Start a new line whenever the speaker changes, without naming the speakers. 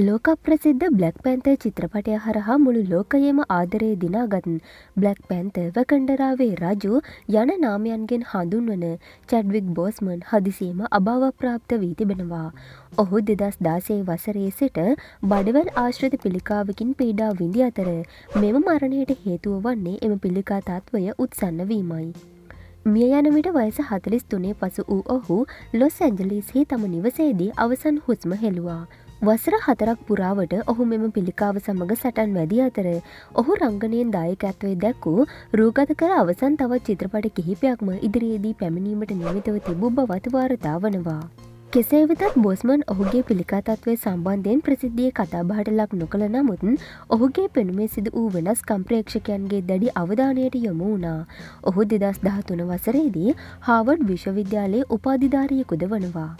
ලෝක ප්‍රසිද්ධ black panther චිත්‍රපටය හරහා මුළු ලෝකයේම ආදරය දිනාගත්න් බ්ලක් පැන්ත වකණ්ඩරාවේ රජු යන නාමයන්ගෙන් හඳුන්වන චැඩ්වික් බෝස්මන් හදිසියම අභාවප්‍රාප්ත වී තිබෙනවා. ඔහු දෙදස් දාසේ වසරේ සිට බඩවල් ආශ්‍රත පිළිකාවකින් පීඩා විඳි අතර මෙම මරණයට හේතුව වන්නේ එම පිළිකා තත්ත්වය උත්සන්න වීමයි. මිය යන විට වයස හතලිස් තුනේ පසු වූ ඔහු ලොස් ඇන්ජලිස්හි තම නිවසේදී අවසන් හුස්ම හෙළුවා. වසර හතරක් පුරාවට ඔහු මෙම පිළිකාව සමඟ සටන් වැදි අතර ඔහු රංගනයෙන් දායකඇත්වේ දැක්වූ රූගත කර අවසන් තවත් චිත්‍රපට කිහිපයක්ම ඉදිරියේදී පැමිණීමට නිමිතව තිබූ බවතවාර්තා වනවා. කෙසේ වෙතත් බොස්මන් ඔහුගේ පිළිකාතත්වය සම්බන්ධයෙන් ප්‍රසිද්ධිය කතාබහට ලක් නොකළ නමුතුන් ඔහුගේ පෙනුමේ සිදු වූ වෙනස් කම්ප්‍රේක්ෂකයන්ගේ දැඩි අවධානයට යොමු වුණා. ඔහු දෙදස් දහතුන වසරේදී හාවඩ් විශ්වවිද්‍යාලයේ උපාධිධාරයකුද වනවා.